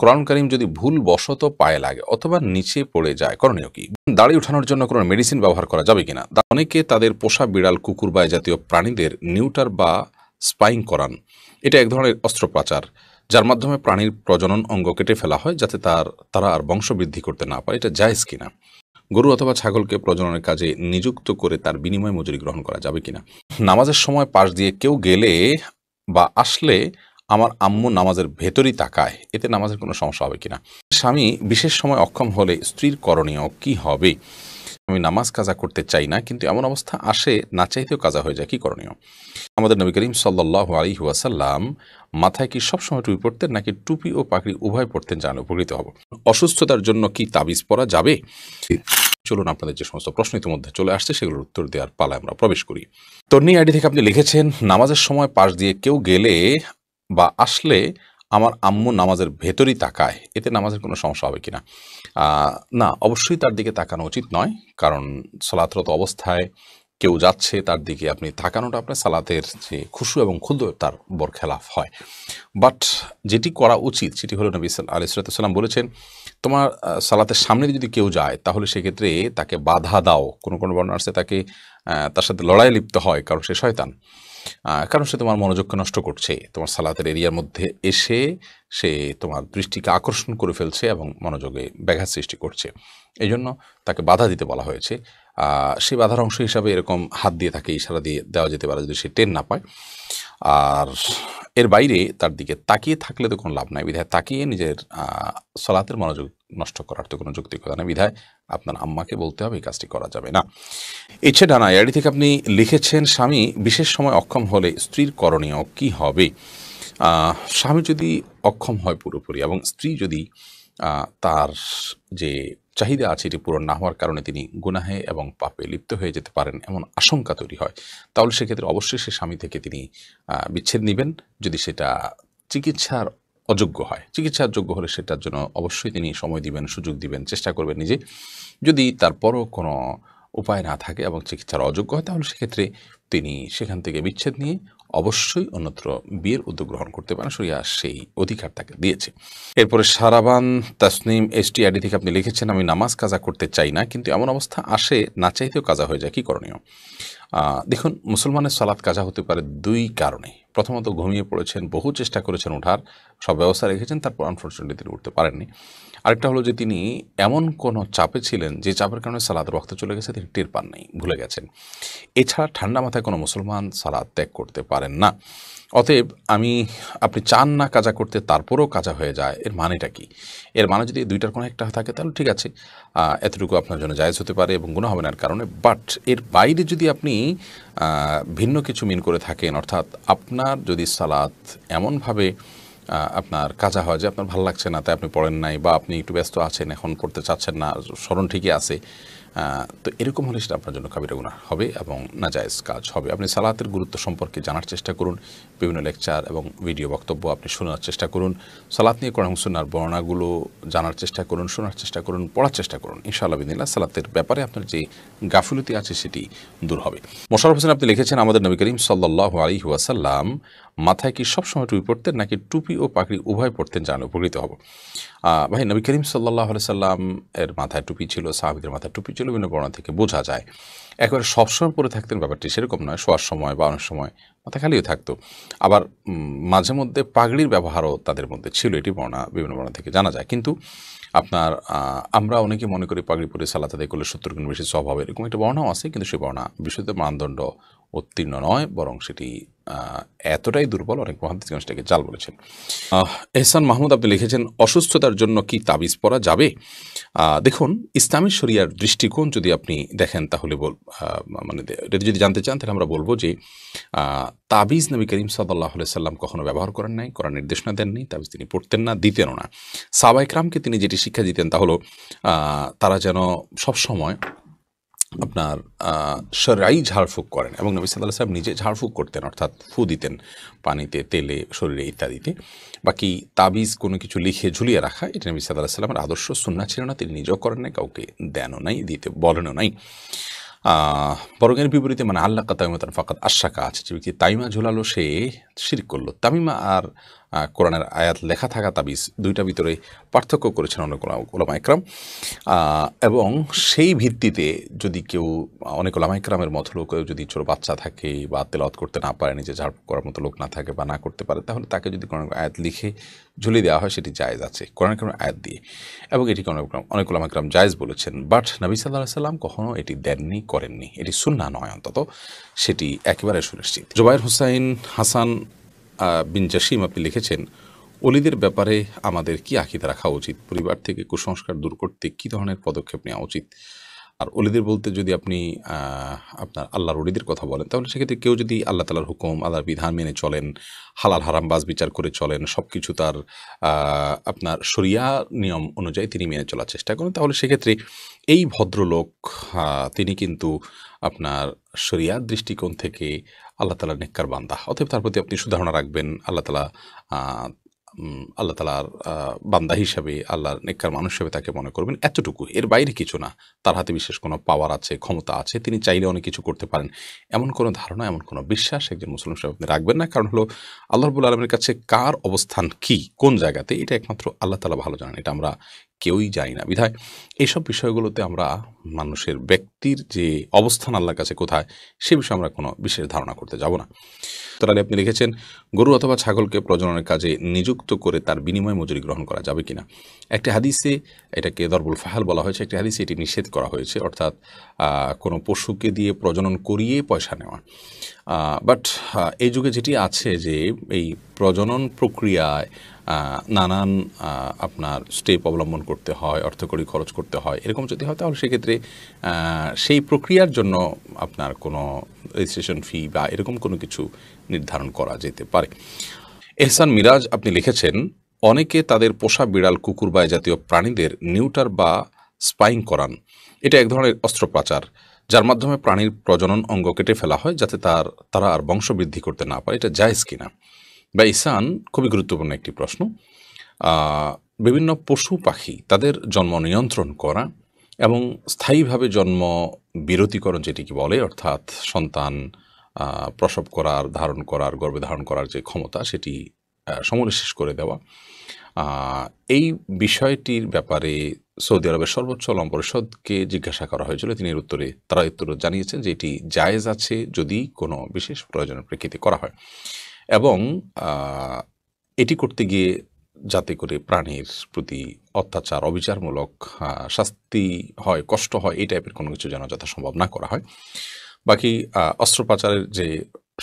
কোরআন করিম যদি ভুলবশত পায়ে লাগে অথবা নিচে পড়ে যায় করণীয় কি দাড়ি উঠানোর জন্য কোনো মেডিসিন ব্যবহার করা যাবে কিনা অনেকে তাদের পোষা বিড়াল কুকুর বা জাতীয় প্রাণীদের নিউটার বা স্পাইং করান এটা এক ধরনের অস্ত্রোপচার যার মাধ্যমে প্রাণীর প্রজনন অঙ্গ কেটে ফেলা হয় যাতে তার তারা আর বংশবৃদ্ধি করতে না পারে এটা জায়জ কিনা গরু অথবা ছাগলকে প্রজননের কাজে নিযুক্ত করে তার বিনিময় মজুরি গ্রহণ করা যাবে কিনা নামাজের সময় পাশ দিয়ে কেউ গেলে বা আসলে আমার আম্মু নামাজের ভেতরই তাকায় এতে নামাজের কোনো সমস্যা হবে কিনা স্বামী বিশেষ সময় অক্ষম হলে স্ত্রীর করণীয় কি হবে আমি নামাজ কাজা করতে চাই না কিন্তু এমন অবস্থা আসে না চাইতেও কাজা হয়ে যায় কি করণীয় আমাদের নবী করিম সাল্লাহ আলী ওয়াসাল্লাম মাথায় কি সবসময় টুপি পড়তেন নাকি টুপি ও পাখড়ি উভয় পড়তেন জানা উপকৃত হব অসুস্থতার জন্য কি তাবিজ পরা যাবে চলুন আপনাদের যে সমস্ত প্রশ্ন ইতিমধ্যে চলে আসছে সেগুলোর উত্তর দেওয়ার পালায় আমরা প্রবেশ করি তন্নি আইডি থেকে আপনি লিখেছেন নামাজের সময় পাশ দিয়ে কেউ গেলে বা আসলে আমার আম্মু নামাজের ভেতরেই তাকায় এতে নামাজের কোনো সমস্যা হবে কিনা না অবশ্যই তার দিকে তাকানো উচিত নয় কারণ সলাতরত অবস্থায় কেউ যাচ্ছে তার দিকে আপনি তাকানোটা আপনার সালাতের যে খুশু এবং ক্ষুদ্র তার বর খেলাফ হয় বাট যেটি করা উচিত সেটি হলো নবী আলি সালাতাম বলেছেন তোমার সালাতের সামনে যদি কেউ যায় তাহলে সেক্ষেত্রে তাকে বাধা দাও কোনো কোনো বর্ণার্সে তাকে তার সাথে লড়াই লিপ্ত হয় কারণ সে শয়তান কারণ সে তোমার মনোযোগকে নষ্ট করছে তোমার সালাতের এরিয়ার মধ্যে এসে সে তোমার দৃষ্টিকে আকর্ষণ করে ফেলছে এবং মনোযোগে ব্যাঘাত সৃষ্টি করছে এই জন্য তাকে বাধা দিতে বলা হয়েছে সেই বাধার অংশ হিসাবে এরকম হাত দিয়ে তাকে ইশারা দিয়ে দেওয়া যেতে পারে যদি সে টেন না পায় আর এর বাইরে তার দিকে তাকিয়ে থাকলে তো কোনো লাভ নাই বিধায় তাকিয়ে নিজের সলাতের মনোযোগ নষ্ট করার তো কোনো যুক্তিকতা নেই বিধায় আপনার আম্মাকে বলতে হবে এই কাজটি করা যাবে না ইচ্ছে ডানা এআডি থেকে আপনি লিখেছেন স্বামী বিশেষ সময় অক্ষম হলে স্ত্রীর করণীয় কি হবে স্বামী যদি অক্ষম হয় পুরোপুরি এবং স্ত্রী যদি তার যে চাহিদা আছে এটি পূরণ না হওয়ার কারণে তিনি গুনাহে এবং পাপে লিপ্ত হয়ে যেতে পারেন এমন আশঙ্কা তৈরি হয় তাহলে সেক্ষেত্রে অবশ্যই সে স্বামী থেকে তিনি বিচ্ছেদ নেবেন যদি সেটা চিকিৎসার অযোগ্য হয় চিকিৎসার যোগ্য হলে সেটার জন্য অবশ্যই তিনি সময় দিবেন সুযোগ দিবেন চেষ্টা করবেন নিজে যদি তারপরও কোনো উপায় না থাকে এবং চিকিৎসার অযোগ্য হয় তাহলে সেক্ষেত্রে তিনি সেখান থেকে বিচ্ছেদ নিয়ে অবশ্যই অন্যত্র বিয়ের উদ্যোগ গ্রহণ করতে পারেন শরিয়া সেই অধিকার তাকে দিয়েছে এরপরে সারাবান তাসনিম এসটি আইডি থেকে আপনি লিখেছেন আমি নামাজ কাজা করতে চাই না কিন্তু এমন অবস্থা আসে না চাইতেও কাজা হয়ে যায় কি করণীয় দেখুন মুসলমানের সালাদ কাজা হতে পারে দুই কারণে প্রথমত ঘুমিয়ে পড়েছেন বহু চেষ্টা করেছেন ওঠার সব ব্যবস্থা রেখেছেন তারপর আনফর্চুনেটলি তিনি উঠতে পারেননি আরেকটা হলো যে তিনি এমন কোনো চাপে ছিলেন যে চাপের কারণে সালাদ রক্ত চলে গেছে তিনি টের পান নাই ভুলে গেছেন এছাড়া ঠান্ডা মাথায় কোনো মুসলমান সালাদ ত্যাগ করতে পারেন না অতএব আমি আপনি চান না কাজা করতে তারপরও কাজা হয়ে যায় এর মানেটা কি এর মানে যদি দুইটার কোনো একটা থাকে তাহলে ঠিক আছে এতটুকু আপনার জন্য জায়জ হতে পারে এবং গুণা হবে না কারণে বাট এর বাইরে যদি আপনি ভিন্ন কিছু মিন করে থাকেন অর্থাৎ আপনার যদি সালাত এমনভাবে আপনার কাজা হয় যে আপনার ভালো লাগছে না তাই আপনি পড়েন নাই বা আপনি একটু ব্যস্ত আছেন এখন করতে চাচ্ছেন না স্মরণ ঠিকই আছে তো এরকম হলে সেটা আপনার জন্য কাবিরা গুণা হবে এবং নাজায়জ কাজ হবে আপনি সালাতের গুরুত্ব সম্পর্কে জানার চেষ্টা করুন বিভিন্ন লেকচার এবং ভিডিও বক্তব্য আপনি শোনার চেষ্টা করুন সালাত নিয়ে কোরআন সুনার বর্ণাগুলো জানার চেষ্টা করুন শোনার চেষ্টা করুন পড়ার চেষ্টা করুন ইনশাআল্লাহ বিদিল্লা সালাতের ব্যাপারে আপনার যে গাফিলতি আছে সেটি দূর হবে মোশারফ হোসেন আপনি লিখেছেন আমাদের নবী করিম সাল্লাহ আলী ওয়াসাল্লাম মাথায় কি সবসময় টুপি পড়তেন নাকি টুপি ও পাকড়ি উভয় পড়তেন জানা উপকৃত হব ভাই নবী করিম সাল্লাহ সাল্লাম এর মাথায় টুপি ছিল সাহাবিদের মাথায় টুপি ছিল বিভিন্ন বর্ণনা থেকে বোঝা যায় একবারে সবসময় পরে থাকতেন ব্যাপারটি সেরকম নয় শোয়ার সময় বা অনেক সময় মাথা খালিও থাকতো আবার মাঝে মধ্যে পাগড়ির ব্যবহারও তাদের মধ্যে ছিল এটি বর্ণা বিভিন্ন বর্ণনা থেকে জানা যায় কিন্তু আপনার আমরা অনেকে মনে করি পাগড়ি পরে সালাতে করলে সত্তর গুণ বেশি স্বভাব এরকম একটা বর্ণাও আছে কিন্তু সেই বর্ণা বিশুদ্ধ মানদণ্ড উত্তীর্ণ নয় বরং সেটি এতটাই দুর্বল অনেক মহাদিসগঞ্জ সেটাকে জাল বলেছেন এহসান মাহমুদ আপনি লিখেছেন অসুস্থতার জন্য কি তাবিজ পরা যাবে দেখুন ইসলামী শরিয়ার দৃষ্টিকোণ যদি আপনি দেখেন তাহলে বল মানে এটা যদি জানতে চান তাহলে আমরা বলবো যে তাবিজ নবী করিম সাল্লাহ সাল্লাম কখনো ব্যবহার করেন নাই করার নির্দেশনা দেননি তাবিজ তিনি পড়তেন না দিতেনও না সাবাইকরামকে তিনি যেটি শিক্ষা দিতেন তা তারা যেন সবসময় আপনার শরাই ঝাড়ফুঁক করেন এবং নবী সাল্লাহ সাহেব নিজে ঝাড়ফুঁক করতেন অর্থাৎ ফু দিতেন পানিতে তেলে শরীরে ইত্যাদিতে বাকি তাবিজ কোনো কিছু লিখে ঝুলিয়ে রাখা এটা নবী সাল্লাহ সাল্লামের আদর্শ সুন্না ছিল না তিনি নিজেও করেন নাই কাউকে দেনও নাই দিতে বলেনও নাই বরগের বিপরীতে মানে আল্লাহ তাইমা তার ফাঁকাত আশাকা আছে যে ব্যক্তি তাইমা ঝুলালো সে শির করলো তামিমা আর কোরআনের আয়াত লেখা থাকা তাবিজ দুইটা ভিতরে পার্থক্য করেছেন অনেক ওলামা একরাম এবং সেই ভিত্তিতে যদি কেউ অনেক ওলামা একরামের মতো লোক যদি ছোটো বাচ্চা থাকে বা তেলত করতে না পারে নিজে ঝাড়ফুঁক করার মতো লোক না থাকে বা না করতে পারে তাহলে তাকে যদি কোনো আয়াত লিখে ঝুলিয়ে দেওয়া হয় সেটি জায়েজ আছে কোরআন একরম আয়াত দিয়ে এবং এটি কোনো অনেক ওলামা একরাম জায়েজ বলেছেন বাট নবী সাল্লাহ সাল্লাম কখনও এটি দেননি করেননি এটি শূন্য নয় অন্তত সেটি একেবারে সুনিশ্চিত জুবাইর হুসাইন হাসান বিন জাসিম আপনি লিখেছেন অলিদের ব্যাপারে আমাদের কি আঁকিতে রাখা উচিত পরিবার থেকে কুসংস্কার দূর করতে কি ধরনের পদক্ষেপ নেওয়া উচিত আর অলিদের বলতে যদি আপনি আপনার আল্লাহর অলিদের কথা বলেন তাহলে সেক্ষেত্রে কেউ যদি আল্লাহ তালার হুকুম আল্লাহর বিধান মেনে চলেন হালাল হারাম বাস বিচার করে চলেন সব কিছু তার আপনার সরিয়া নিয়ম অনুযায়ী তিনি মেনে চলার চেষ্টা করেন তাহলে সেক্ষেত্রে এই ভদ্রলোক তিনি কিন্তু আপনার সরিয়ার দৃষ্টিকোণ থেকে আল্লাহ তালা নিকার বান্দা অতএব তার প্রতি আপনি সুধারণা রাখবেন আল্লাহ তালা আল্লাহ তালার বান্দা হিসাবে আল্লাহর নিকার মানুষ হিসেবে তাকে মনে করবেন এতটুকু এর বাইরে কিছু না তার হাতে বিশেষ কোনো পাওয়ার আছে ক্ষমতা আছে তিনি চাইলে অনেক কিছু করতে পারেন এমন কোনো ধারণা এমন কোনো বিশ্বাস একজন মুসলিম হিসাবে আপনি রাখবেন না কারণ হলো আল্লাহরবুল আলমের কাছে কার অবস্থান কি কোন জায়গাতে এটা একমাত্র আল্লাহ তালা ভালো জানেন এটা আমরা কেউই জানি না বিধায় এইসব বিষয়গুলোতে আমরা মানুষের ব্যক্তির যে অবস্থান আল্লাহ কাছে কোথায় সে বিষয়ে আমরা কোনো বিশেষ ধারণা করতে যাব না তাহলে আপনি লিখেছেন গরু অথবা ছাগলকে প্রজননের কাজে নিযুক্ত করে তার বিনিময় মজুরি গ্রহণ করা যাবে কিনা একটি হাদিসে এটাকে দরবুল ফাহাল বলা হয়েছে একটি হাদিসে এটি নিষেধ করা হয়েছে অর্থাৎ কোনো পশুকে দিয়ে প্রজনন করিয়ে পয়সা নেওয়া বাট এই যুগে যেটি আছে যে এই প্রজনন প্রক্রিয়ায় নানান আপনার স্টেপ অবলম্বন করতে হয় অর্থকরি খরচ করতে হয় এরকম যদি হয় তাহলে সেক্ষেত্রে সেই প্রক্রিয়ার জন্য আপনার কোনো রেজিস্ট্রেশন ফি বা এরকম কোনো কিছু নির্ধারণ করা যেতে পারে এহসান মিরাজ আপনি লিখেছেন অনেকে তাদের পোষা বিড়াল কুকুর বা জাতীয় প্রাণীদের নিউটার বা স্পাইং করান এটা এক ধরনের অস্ত্রোপচার যার মাধ্যমে প্রাণীর প্রজনন অঙ্গ কেটে ফেলা হয় যাতে তার তারা আর বংশবৃদ্ধি করতে না পারে এটা জায়জ কিনা বা ইসান খুবই গুরুত্বপূর্ণ একটি প্রশ্ন বিভিন্ন পশু পাখি তাদের জন্ম নিয়ন্ত্রণ করা এবং স্থায়ীভাবে জন্ম বিরতিকরণ যেটিকে বলে অর্থাৎ সন্তান প্রসব করার ধারণ করার গর্ভে ধারণ করার যে ক্ষমতা সেটি সমনিশেষ করে দেওয়া এই বিষয়টির ব্যাপারে সৌদি আরবের সর্বোচ্চ লম পরিষদকে জিজ্ঞাসা করা হয়েছিল তিনি এর উত্তরে তারা উত্তর জানিয়েছেন যে এটি জায়েজ আছে যদি কোনো বিশেষ প্রয়োজনের প্রেক্ষিতে করা হয় এবং এটি করতে গিয়ে যাতে করে প্রাণীর প্রতি অত্যাচার অবিচারমূলক শাস্তি হয় কষ্ট হয় এই টাইপের কোনো কিছু যেন যথাসম্ভব না করা হয় বাকি অস্ত্রোপচারের যে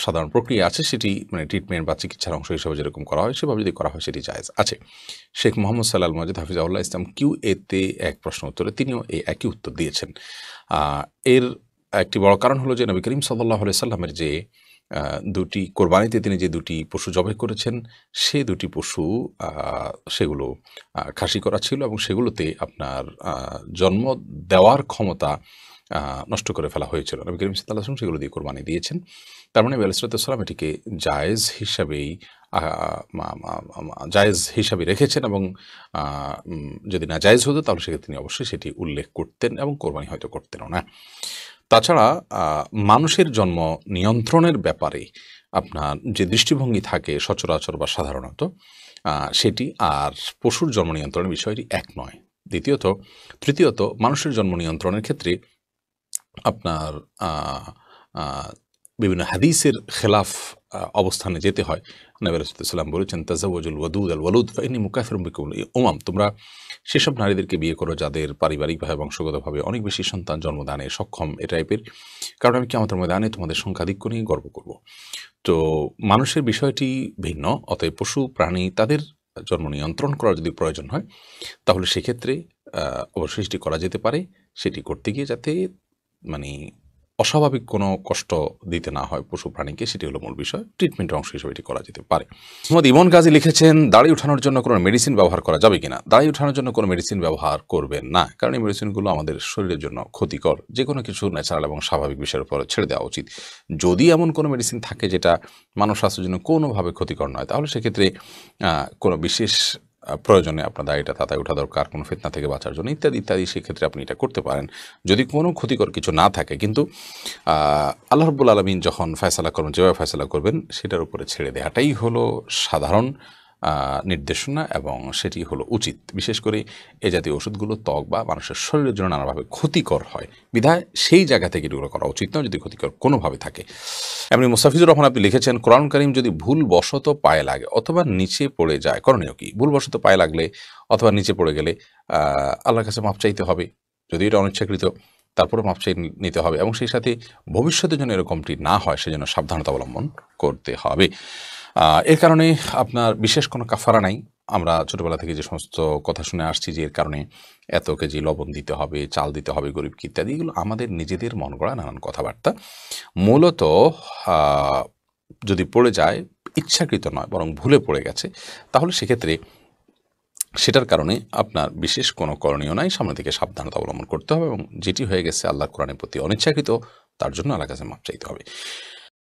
সাধারণ প্রক্রিয়া আছে সেটি মানে ট্রিটমেন্ট বা চিকিৎসার অংশ হিসেবে যেরকম করা হয় সেভাবে যদি করা হয় সেটি জায়েজ আছে শেখ মোহাম্মদ সাল্লাল মজিদ হাফিজাউল্লাহ ইসলাম কিউ এতে এক প্রশ্ন উত্তরে তিনিও এই একই উত্তর দিয়েছেন এর একটি বড় কারণ হলো যে নবী করিম সাল্লাহ সাল্লামের যে দুটি কোরবানিতে তিনি যে দুটি পশু জবাই করেছেন সে দুটি পশু সেগুলো খাসি করা ছিল এবং সেগুলোতে আপনার জন্ম দেওয়ার ক্ষমতা নষ্ট করে ফেলা হয়েছিল নবী করিম সাল্লাহ সেগুলো দিয়ে কোরবানি দিয়েছেন তার মানে আলাইসালাম এটিকে জায়েজ হিসাবেই জায়েজ হিসাবে রেখেছেন এবং যদি না জায়েজ হতো তাহলে সেক্ষেত্রে তিনি অবশ্যই সেটি উল্লেখ করতেন এবং কোরবানি হয়তো করতেনও না তাছাড়া মানুষের জন্ম নিয়ন্ত্রণের ব্যাপারে আপনার যে দৃষ্টিভঙ্গি থাকে সচরাচর বা সাধারণত সেটি আর পশুর জন্ম নিয়ন্ত্রণের বিষয়টি এক নয় দ্বিতীয়ত তৃতীয়ত মানুষের জন্ম নিয়ন্ত্রণের ক্ষেত্রে আপনার বিভিন্ন হাদিসের খেলাফ অবস্থানে যেতে হয় নবির সাল্লাম বলেছেন তাজাউজুল ওয়াদুদ আল ওয়ালুদ ইনি মুকাফির ওমাম তোমরা সেসব নারীদেরকে বিয়ে করো যাদের পারিবারিকভাবে বংশগতভাবে অনেক বেশি সন্তান জন্মদানে সক্ষম এ টাইপের কারণ আমি কি আমাদের ময়দানে তোমাদের সংখ্যাধিক্য নিয়ে গর্ব করব তো মানুষের বিষয়টি ভিন্ন অতএব পশু প্রাণী তাদের জন্ম নিয়ন্ত্রণ করার যদি প্রয়োজন হয় তাহলে সেক্ষেত্রে অবশ্যই সেটি করা যেতে পারে সেটি করতে গিয়ে যাতে মানে অস্বাভাবিক কোনো কষ্ট দিতে না হয় পশু প্রাণীকে সেটি হলো মূল বিষয় ট্রিটমেন্টের অংশ হিসেবে এটি করা যেতে পারে মোহাম্মদ ইমন গাজী লিখেছেন দাড়ি উঠানোর জন্য কোনো মেডিসিন ব্যবহার করা যাবে কিনা দাড়ি উঠানোর জন্য কোনো মেডিসিন ব্যবহার করবেন না কারণ এই মেডিসিনগুলো আমাদের শরীরের জন্য ক্ষতিকর যে কোনো কিছু ন্যাচারাল এবং স্বাভাবিক বিষয়ের উপর ছেড়ে দেওয়া উচিত যদি এমন কোনো মেডিসিন থাকে যেটা মানব স্বাস্থ্যের জন্য কোনোভাবে ক্ষতিকর নয় তাহলে সেক্ষেত্রে কোনো বিশেষ প্রয়োজনে আপনার দাড়িটা তাতায় ওঠা দরকার কোনো ফেতনা থেকে বাঁচার জন্য ইত্যাদি ইত্যাদি সেক্ষেত্রে আপনি এটা করতে পারেন যদি কোনো ক্ষতিকর কিছু না থাকে কিন্তু আল্লাহ রব্বুল আলমিন যখন ফয়সলা করবেন যেভাবে ফয়সলা করবেন সেটার উপরে ছেড়ে দেওয়াটাই হলো সাধারণ নির্দেশনা এবং সেটি হলো উচিত বিশেষ করে এ জাতীয় ওষুধগুলো ত্বক বা মানুষের শরীরের জন্য নানাভাবে ক্ষতিকর হয় বিধায় সেই জায়গা থেকে এগুলো করা উচিত নয় যদি ক্ষতিকর কোনোভাবে থাকে এমনি মুস্তাফিজুর রহমান আপনি লিখেছেন কোরআন করিম যদি ভুলবশত পায়ে লাগে অথবা নিচে পড়ে যায় করণীয় কি ভুলবশত পায়ে লাগলে অথবা নিচে পড়ে গেলে আল্লাহর কাছে মাপ চাইতে হবে যদি এটা অনিচ্ছাকৃত তারপরে মাপ চাই নিতে হবে এবং সেই সাথে ভবিষ্যতে যেন এরকমটি না হয় সেজন্য সাবধানতা অবলম্বন করতে হবে এর কারণে আপনার বিশেষ কোনো কাফারা নাই আমরা ছোটোবেলা থেকে যে সমস্ত কথা শুনে আসছি যে এর কারণে এত কেজি লবণ দিতে হবে চাল দিতে হবে গরিবকে ইত্যাদি এগুলো আমাদের নিজেদের মন গড়া নানান কথাবার্তা মূলত যদি পড়ে যায় ইচ্ছাকৃত নয় বরং ভুলে পড়ে গেছে তাহলে সেক্ষেত্রে সেটার কারণে আপনার বিশেষ কোনো করণীয় নাই সামনে থেকে সাবধানতা অবলম্বন করতে হবে এবং যেটি হয়ে গেছে আল্লাহ কোরআনের প্রতি অনিচ্ছাকৃত তার জন্য আল্লাহ কাছে মাপ চাইতে হবে